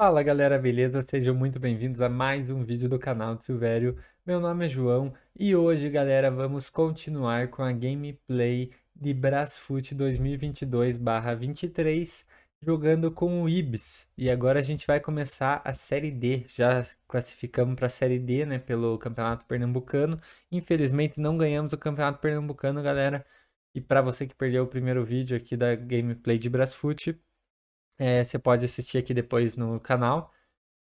Fala galera, beleza? Sejam muito bem-vindos a mais um vídeo do canal do Silvério. Meu nome é João e hoje, galera, vamos continuar com a gameplay de Brasfoot 2022/23 jogando com o Ibis. E agora a gente vai começar a série D. Já classificamos para a série D, né, pelo Campeonato Pernambucano. Infelizmente não ganhamos o Campeonato Pernambucano, galera. E para você que perdeu o primeiro vídeo aqui da gameplay de Brasfoot, é, você pode assistir aqui depois no canal.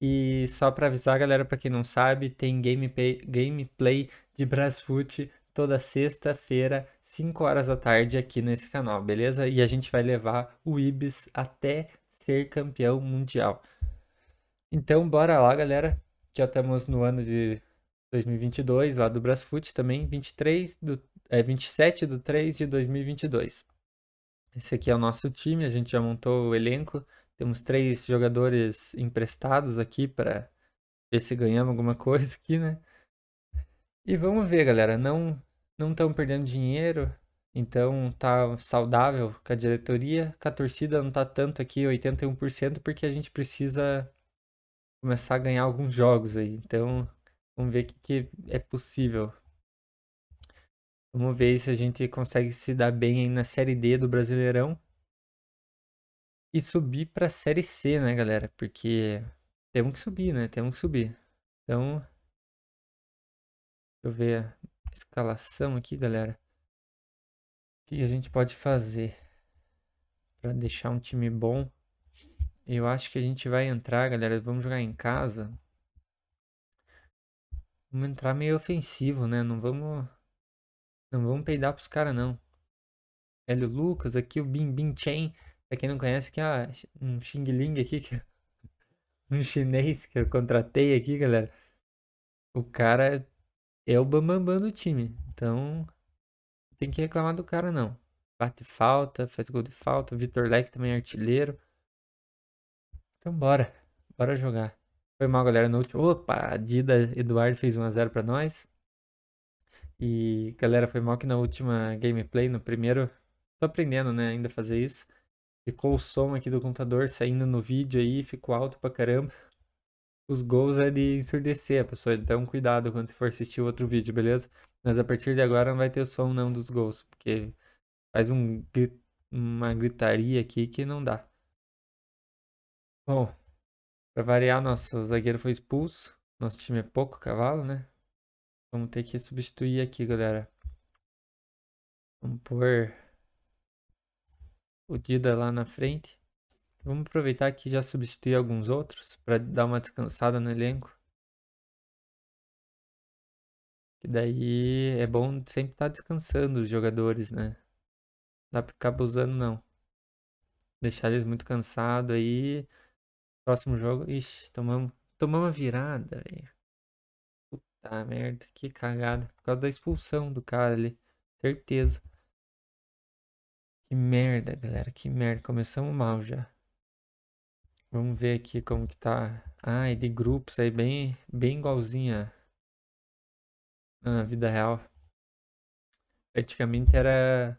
E só para avisar, galera, para quem não sabe, tem gameplay, gameplay de Brasfoot toda sexta-feira, 5 horas da tarde aqui nesse canal, beleza? E a gente vai levar o Ibis até ser campeão mundial. Então, bora lá, galera. Já estamos no ano de 2022, lá do Brasfoot também, 23 do, é, 27 de 3 de 2022. Esse aqui é o nosso time, a gente já montou o elenco. Temos três jogadores emprestados aqui para ver se ganhamos alguma coisa aqui, né? E vamos ver, galera. Não não estão perdendo dinheiro, então tá saudável com a diretoria. Com a torcida não tá tanto aqui, 81%, porque a gente precisa começar a ganhar alguns jogos aí. Então, vamos ver o que, que é possível Vamos ver se a gente consegue se dar bem aí na Série D do Brasileirão. E subir pra Série C, né, galera? Porque temos que subir, né? Temos que subir. Então. Deixa eu ver a escalação aqui, galera. O que a gente pode fazer para deixar um time bom? Eu acho que a gente vai entrar, galera. Vamos jogar em casa. Vamos entrar meio ofensivo, né? Não vamos não vamos peidar pros caras, não. Hélio Lucas, aqui o Bim Bim Chen. Pra quem não conhece, que é um Xing Ling aqui, que é um chinês que eu contratei aqui, galera. O cara é o bambambam do time. Então, tem que reclamar do cara, não. Bate falta, faz gol de falta. Vitor Leque também é artilheiro. Então, bora. Bora jogar. Foi mal, galera. No último... Opa, a Dida Eduardo fez 1x0 pra nós. E galera, foi mal que na última gameplay, no primeiro, tô aprendendo, né, ainda fazer isso. Ficou o som aqui do computador saindo no vídeo aí, ficou alto pra caramba. Os gols é de ensurdecer a pessoa, então cuidado quando for assistir o outro vídeo, beleza? Mas a partir de agora não vai ter o som não dos gols, porque faz um, uma gritaria aqui que não dá. Bom, pra variar, nosso zagueiro foi expulso. Nosso time é pouco cavalo, né? Vamos ter que substituir aqui, galera. Vamos pôr o Dida lá na frente. Vamos aproveitar que já substituir alguns outros para dar uma descansada no elenco. Que daí é bom sempre estar tá descansando os jogadores, né? Não dá pra ficar abusando, não. Deixar eles muito cansados aí. Próximo jogo. Ixi, tomamos, tomamos a virada, velho. Tá, merda, que cagada. Por causa da expulsão do cara ali. Certeza. Que merda, galera, que merda. Começamos mal já. Vamos ver aqui como que tá. Ah, e de grupos aí, bem, bem igualzinha na vida real. Praticamente era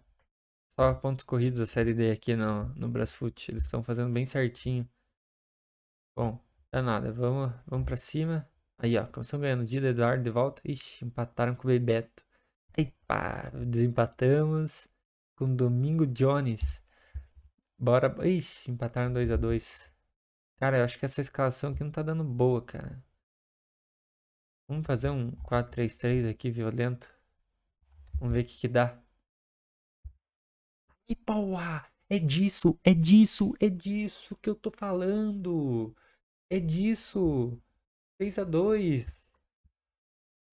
só pontos corridos a série D aqui no, no Brasfoot. Eles estão fazendo bem certinho. Bom, tá nada. Vamos, vamos pra cima. Aí, ó, começou ganhando Dida, Eduardo de volta. Ixi, empataram com o Bebeto. Aí, pá, desempatamos com Domingo Jones. Bora. Ixi, empataram 2 a 2 Cara, eu acho que essa escalação aqui não tá dando boa, cara. Vamos fazer um 4-3-3 aqui, violento. Vamos ver o que, que dá. E pauá! É disso, é disso, é disso que eu tô falando. É disso. 6x2.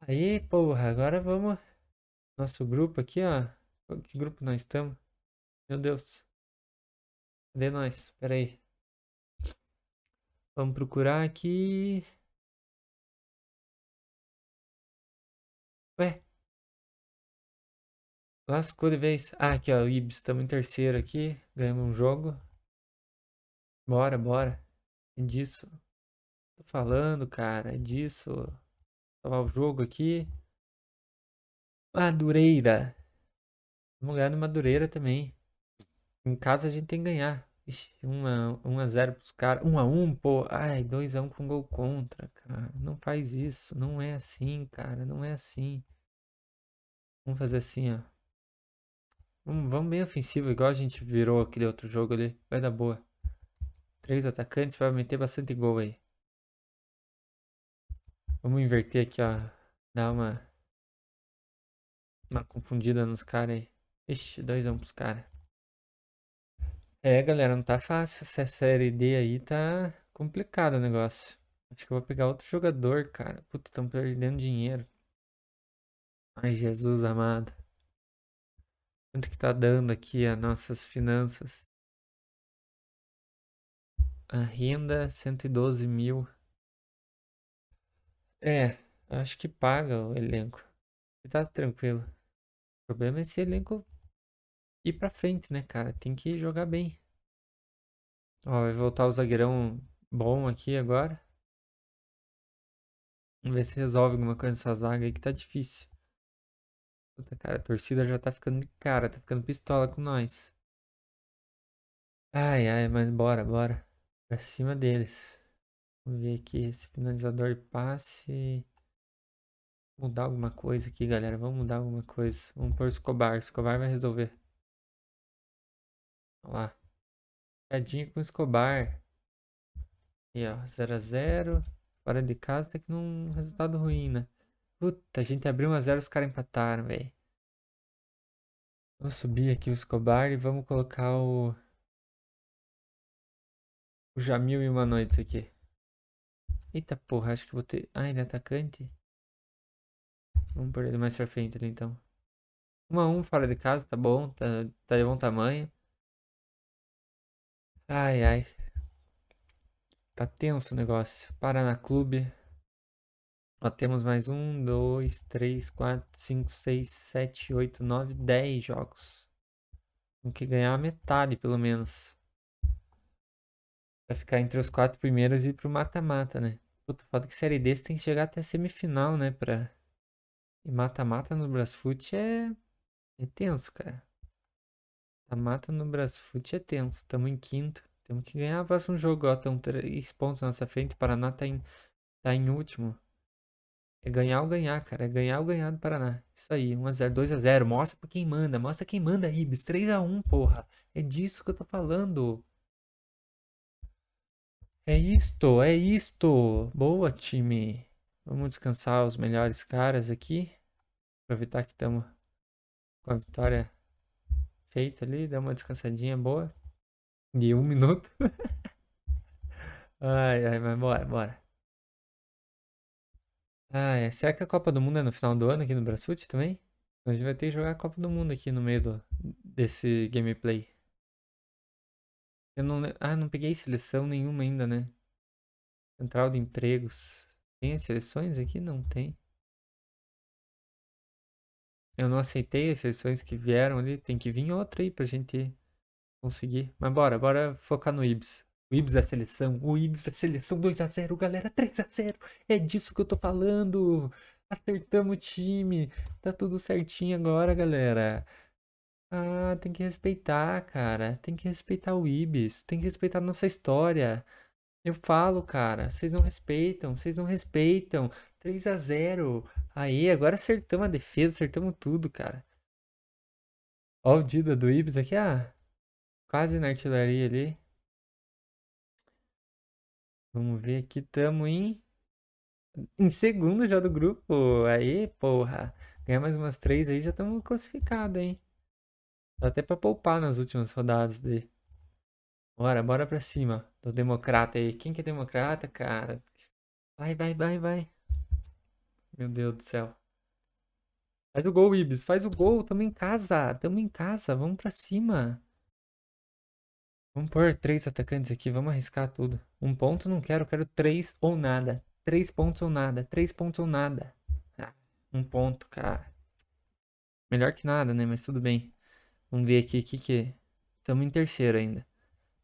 Aí, porra, agora vamos. Nosso grupo aqui, ó. Que grupo nós estamos? Meu Deus. Cadê nós? Pera aí. Vamos procurar aqui. Ué. Lascou de vez. Ah, aqui, ó. O Ibis. Estamos em terceiro aqui. Ganhamos um jogo. Bora, bora. É disso. Tô falando, cara, é disso. Salvar o jogo aqui. Madureira. Vamos ganhar no Madureira também. Em casa a gente tem que ganhar. 1x0 um um pros caras. 1x1, um pô. Ai, 2x1 um com gol contra, cara. Não faz isso. Não é assim, cara. Não é assim. Vamos fazer assim, ó. Vamos, vamos bem ofensivo, igual a gente virou aquele outro jogo ali. Vai dar boa. Três atacantes, pra meter bastante gol aí. Vamos inverter aqui, ó. dá uma. Uma confundida nos caras aí. Ixi, dois a um pros caras. É, galera, não tá fácil. Essa série D aí tá complicado o negócio. Acho que eu vou pegar outro jogador, cara. Puta, estão perdendo dinheiro. Ai, Jesus amado. Quanto que tá dando aqui as nossas finanças? A renda, 112 mil. É, acho que paga o elenco. Tá tranquilo. O problema é esse elenco ir pra frente, né, cara? Tem que jogar bem. Ó, vai voltar o zagueirão bom aqui agora. Vamos ver se resolve alguma coisa nessa zaga aí que tá difícil. Puta, cara, a torcida já tá ficando de cara, tá ficando pistola com nós. Ai, ai, mas bora, bora. Pra cima deles. Vamos ver aqui esse finalizador passe. Mudar alguma coisa aqui, galera. Vamos mudar alguma coisa. Vamos pôr Escobar. Escobar vai resolver. Olha lá. Cadinho com Escobar. E ó, 0x0. Fora de casa tá aqui num resultado ruim, né? Puta, a gente abriu 1x0 os caras empataram, velho. Vamos subir aqui o Escobar e vamos colocar o. O Jamil e uma noite aqui. Eita porra, acho que vou ter... Ah, ele é atacante? Vamos perder mais pra frente ali então. 1 x 1 fora de casa, tá bom. Tá, tá de bom tamanho. Ai, ai. Tá tenso o negócio. Paraná Clube. Ó, temos mais um, dois, três, quatro, cinco, seis, sete, oito, nove, dez jogos. Tem que ganhar a metade, pelo menos. Pra ficar entre os quatro primeiros e ir pro mata-mata, né? Puta, foda que série D você tem que chegar até a semifinal, né? Pra... E mata-mata no Brasfoot é... é tenso, cara. Mata-mata no Brasfoot é tenso. Tamo em quinto. Temos que ganhar o próximo jogo, ó. tão três pontos na nossa frente. O Paraná tá em, tá em último. É ganhar ou ganhar, cara. É ganhar ou ganhar do Paraná. Isso aí. 1x0, 2x0. Mostra pra quem manda. Mostra quem manda, Ibis. 3x1, porra. É disso que eu tô falando. É isto, é isto. Boa, time. Vamos descansar os melhores caras aqui. Aproveitar que estamos com a vitória feita ali. dá uma descansadinha boa. De um minuto. ai, ai, mas bora, bora. Ai, será que a Copa do Mundo é no final do ano aqui no Brasil também? A gente vai ter que jogar a Copa do Mundo aqui no meio do, desse gameplay. Eu não, ah, não peguei seleção nenhuma ainda, né? Central de empregos. Tem as seleções aqui? Não tem. Eu não aceitei as seleções que vieram ali. Tem que vir outra aí pra gente conseguir. Mas bora, bora focar no Ibs. O Ibs da seleção, o Ibs da seleção 2x0, galera, 3x0. É disso que eu tô falando. Acertamos o time. Tá tudo certinho agora, galera. Ah, tem que respeitar, cara. Tem que respeitar o Ibis. Tem que respeitar a nossa história. Eu falo, cara. Vocês não respeitam. Vocês não respeitam. 3 a 0 Aí, agora acertamos a defesa. Acertamos tudo, cara. Ó o Dida do Ibis aqui. Ah, quase na artilharia ali. Vamos ver aqui. Tamo em... Em segundo já do grupo. Aí, porra. Ganhar mais umas três aí, já estamos classificados, hein. Até para poupar nas últimas rodadas dele. Bora, bora pra cima do democrata aí. Quem que é democrata, cara? Vai, vai, vai, vai. Meu Deus do céu. Faz o gol, Ibis. Faz o gol. Tamo em casa. Tamo em casa. Vamos pra cima. Vamos pôr três atacantes aqui. Vamos arriscar tudo. Um ponto não quero. Quero três ou nada. Três pontos ou nada. Três pontos ou nada. Ah, um ponto, cara. Melhor que nada, né? Mas tudo bem. Vamos ver aqui o que que... Estamos é. em terceiro ainda.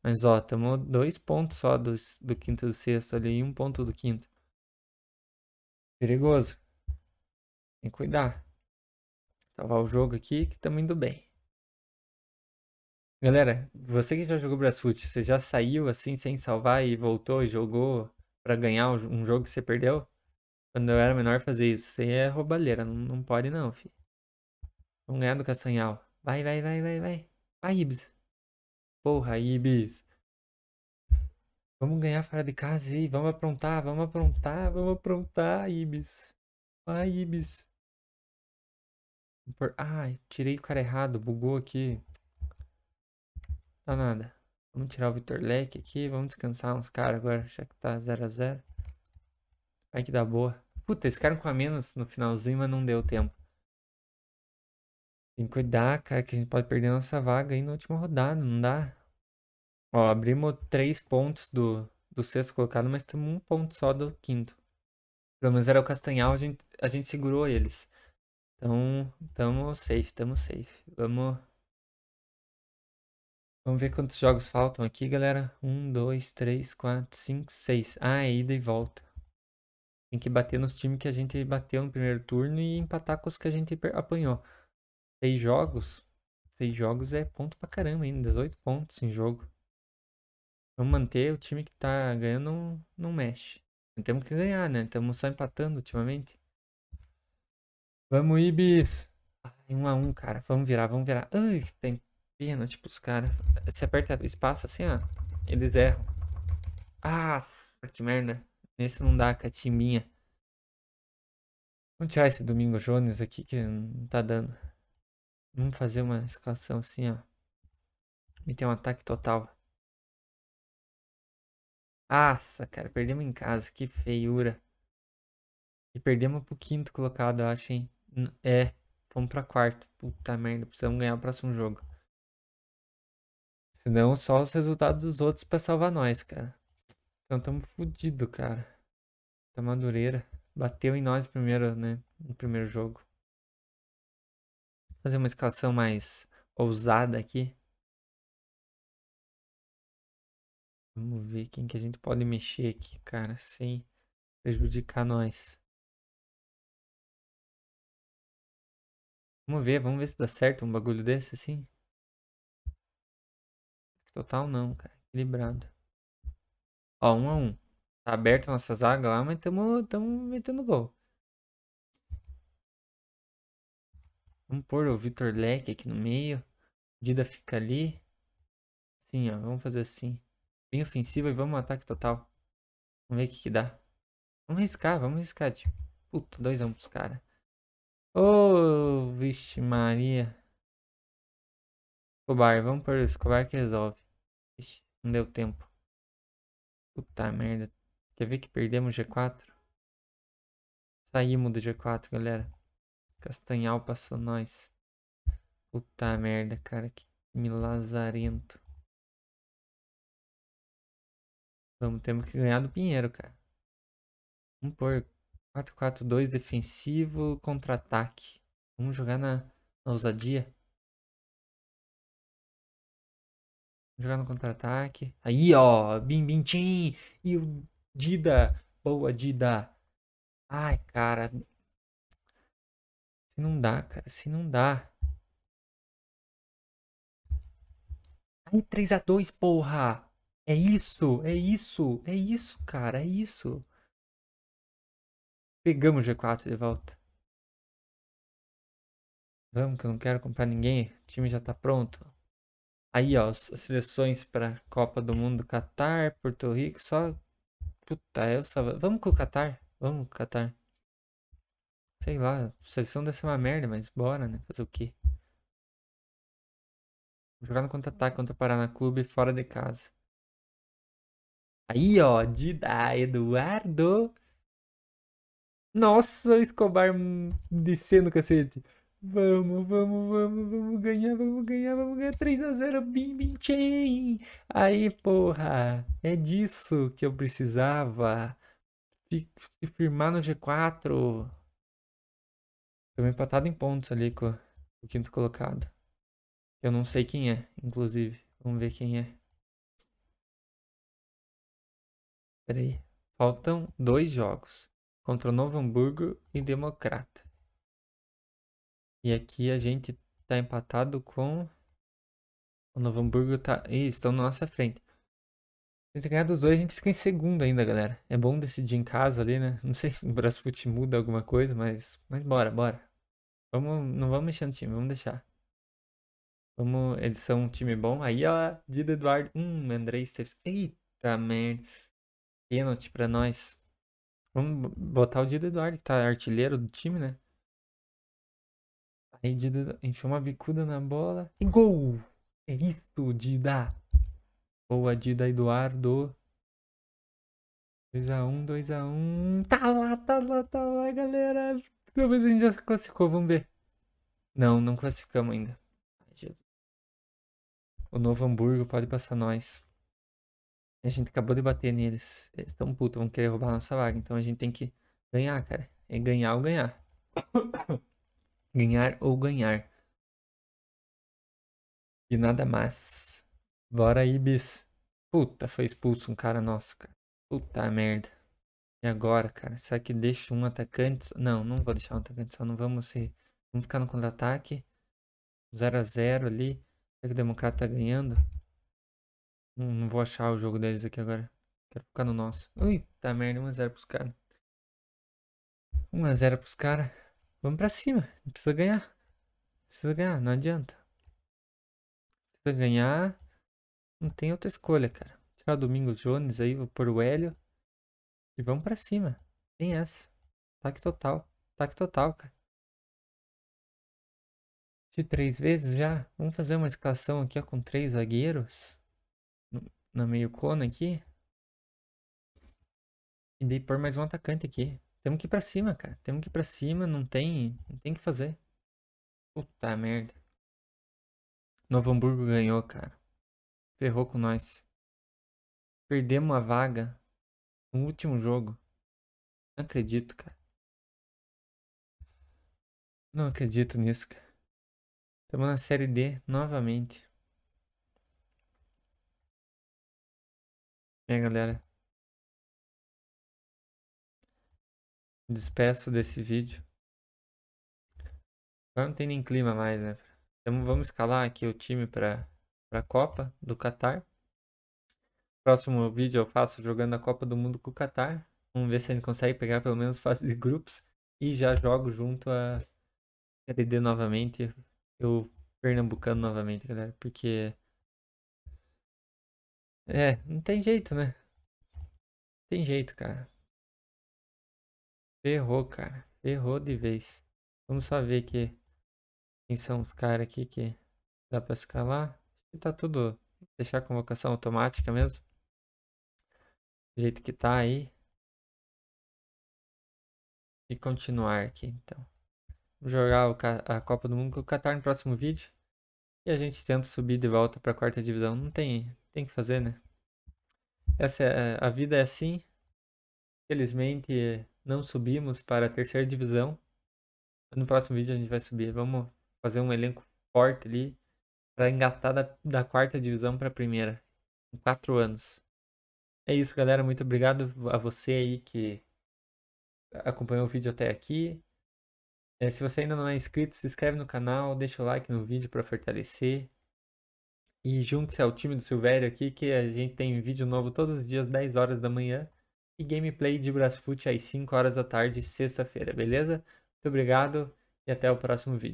Mas, ó, estamos dois pontos só do, do quinto e do sexto ali e um ponto do quinto. Perigoso. Tem que cuidar. Salvar o jogo aqui que estamos indo bem. Galera, você que já jogou Brasfoot, você já saiu assim sem salvar e voltou e jogou para ganhar um jogo que você perdeu? Quando eu era menor fazer isso. Isso aí é roubalheira, não, não pode não, filho. Vamos ganhar do Castanhal. Vai, vai, vai, vai, vai. Vai, Ibis. Porra, Ibis. Vamos ganhar fora de casa aí. Vamos aprontar, vamos aprontar, vamos aprontar, Ibis. Vai, Ibis. Por... Ai, tirei o cara errado, bugou aqui. Não tá nada. Vamos tirar o Vitor Leque aqui, vamos descansar uns caras agora, já que tá 0x0. Vai que dá boa. Puta, esse cara com a menos no finalzinho, mas não deu tempo. Tem que cuidar, cara, que a gente pode perder nossa vaga aí na última rodada, não dá? Ó, abrimos três pontos do, do sexto colocado, mas temos um ponto só do quinto. Pelo menos era o Castanhal, a gente, a gente segurou eles. Então, tamo safe, tamo safe. Vamos. Vamos ver quantos jogos faltam aqui, galera. Um, dois, três, quatro, cinco, seis. Ah, é ida e volta. Tem que bater nos times que a gente bateu no primeiro turno e empatar com os que a gente apanhou. Seis jogos. Seis jogos é ponto pra caramba hein, 18 pontos em jogo. Vamos manter o time que tá ganhando, não, não mexe. Temos que ganhar, né? Estamos só empatando ultimamente. Vamos, Ibis! Ai, um a um, cara. Vamos virar, vamos virar. Ai, tem pena, tipo, os caras. Se aperta espaço assim, ó. Eles erram. Ah, que merda. Nesse não dá, catimbinha. Vamos tirar esse Domingo Jones aqui que não tá dando. Vamos fazer uma escalação assim, ó. Meter um ataque total. Nossa, cara, perdemos em casa, que feiura. E perdemos pro quinto colocado, eu acho, hein? É, vamos pra quarto. Puta merda, precisamos ganhar o próximo jogo. Senão só os resultados dos outros pra salvar nós, cara. Então tamo fudido, cara. Tá madureira. Bateu em nós primeiro, né? No primeiro jogo. Fazer uma escalação mais ousada aqui. Vamos ver quem que a gente pode mexer aqui, cara, sem prejudicar nós. Vamos ver, vamos ver se dá certo um bagulho desse assim. Total não, cara. Equilibrado. Ó, um a um. Tá aberta a nossa zaga lá, mas estamos metendo gol. Vamos pôr o Vitor Leque aqui no meio. O Dida fica ali. Assim, ó. Vamos fazer assim. Bem ofensiva e vamos ataque total. Vamos ver o que, que dá. Vamos riscar, vamos riscar, tipo, Puta, dois a cara, pros caras. Ô, oh, vixe Maria. Escobar, vamos pôr o Escobar que resolve. Vixe, não deu tempo. Puta merda. Quer ver que perdemos o G4? Saímos do G4, galera. Castanhal passou nós. Puta merda, cara. Que milazarento. lazarento. Vamos, temos que ganhar do Pinheiro, cara. Vamos pôr 4-4-2 defensivo, contra-ataque. Vamos jogar na, na ousadia. Vamos jogar no contra-ataque. Aí, ó. Bim, bim, tchim. E o Dida. Boa, Dida. Ai, cara. Se não dá, cara, se não dá. Aí, 3x2, porra! É isso, é isso, é isso, cara, é isso. Pegamos G4 de volta. Vamos, que eu não quero comprar ninguém. O time já tá pronto. Aí, ó, as seleções pra Copa do Mundo, Qatar Porto Rico, só... Puta, eu só... Vamos com o Qatar vamos com o Qatar. Sei lá, sessão deve ser uma merda, mas bora, né? Fazer o quê? Jogar no contra-ataque contra o Paraná Clube fora de casa. Aí, ó, Dida Eduardo. Nossa, Escobar descendo o cacete. Vamos, vamos, vamos, vamos ganhar, vamos ganhar, vamos ganhar 3x0, bim, bim, tchim. Aí, porra, é disso que eu precisava. Se firmar no G4. Estamos empatado em pontos ali com o quinto colocado. Eu não sei quem é, inclusive. Vamos ver quem é. Peraí. Faltam dois jogos. Contra o Novo Hamburgo e Democrata. E aqui a gente tá empatado com... O Novo Hamburgo tá... Ih, estão na nossa frente. Se ganhar dos dois, a gente fica em segundo ainda, galera. É bom decidir em casa ali, né? Não sei se o Brasfoot muda alguma coisa, mas, mas bora, bora. Vamos, não vamos mexer no time, vamos deixar. Vamos, eles são um time bom. Aí, ó, Dida Eduardo. Hum, André Esteves. Eita merda. Pênalti pra nós. Vamos botar o Dida Eduardo, que tá artilheiro do time, né? Aí, Dida enfiou uma bicuda na bola. E gol! É isso, Dida! Boa, Dida Eduardo. 2x1, 2x1. Tá lá, tá lá, tá lá, galera. Talvez a gente já classificou, vamos ver. Não, não classificamos ainda. O Novo Hamburgo pode passar nós. A gente acabou de bater neles. Eles estão putos, vão querer roubar a nossa vaga. Então a gente tem que ganhar, cara. É ganhar ou ganhar. ganhar ou ganhar. E nada mais. Bora, Ibis. Puta, foi expulso um cara nosso, cara. Puta merda. E agora, cara? Será que deixa um atacante? Não, não vou deixar um atacante só. Não vamos ser... Vamos ficar no contra-ataque. 0 a 0 ali. Será que o Democrata tá ganhando? Não, não, vou achar o jogo deles aqui agora. Quero ficar no nosso. Ui, tá merda. 1x0 pros caras. 1x0 pros caras. Vamos pra cima. Não precisa ganhar. Precisa ganhar, não adianta. Precisa ganhar. Não tem outra escolha, cara. Tirar o Domingos Jones aí, vou pôr o Hélio. E vamos pra cima. Tem essa. Ataque total. Ataque total, cara. De três vezes já? Vamos fazer uma escalação aqui ó, com três zagueiros. na meio cona aqui. E daí pôr mais um atacante aqui. Temos que ir pra cima, cara. Temos que ir pra cima. Não tem não tem que fazer. Puta merda. Novo Hamburgo ganhou, cara. Ferrou com nós. Perdemos a vaga no último jogo. Não acredito, cara. Não acredito nisso, cara. Estamos na série D novamente. É, galera. Despeço desse vídeo. Agora não tem nem clima mais, né? Então vamos escalar aqui o time para para a Copa do Catar. Próximo vídeo eu faço jogando a Copa do Mundo com o Catar. Vamos ver se ele consegue pegar pelo menos fase de grupos. E já jogo junto a LD novamente. Eu pernambucano novamente, galera. Porque. É, não tem jeito, né? Não tem jeito, cara. Ferrou, cara. Ferrou de vez. Vamos só ver aqui. Quem são os caras aqui que dá pra escalar tá tudo. Deixar a convocação automática mesmo. Do jeito que tá aí. E continuar aqui, então. Vou jogar a Copa do Mundo com o Qatar no próximo vídeo. E a gente tenta subir de volta para a quarta divisão. Não tem, tem que fazer, né? Essa é, a vida é assim. Felizmente não subimos para a terceira divisão. No próximo vídeo a gente vai subir. Vamos fazer um elenco forte ali para engatar da, da quarta divisão para a primeira em quatro anos. É isso, galera. Muito obrigado a você aí que acompanhou o vídeo até aqui. É, se você ainda não é inscrito, se inscreve no canal, deixa o like no vídeo para fortalecer. E junte-se ao time do Silvério aqui, que a gente tem vídeo novo todos os dias, 10 horas da manhã. E gameplay de Brasfoot às 5 horas da tarde, sexta-feira, beleza? Muito obrigado e até o próximo vídeo.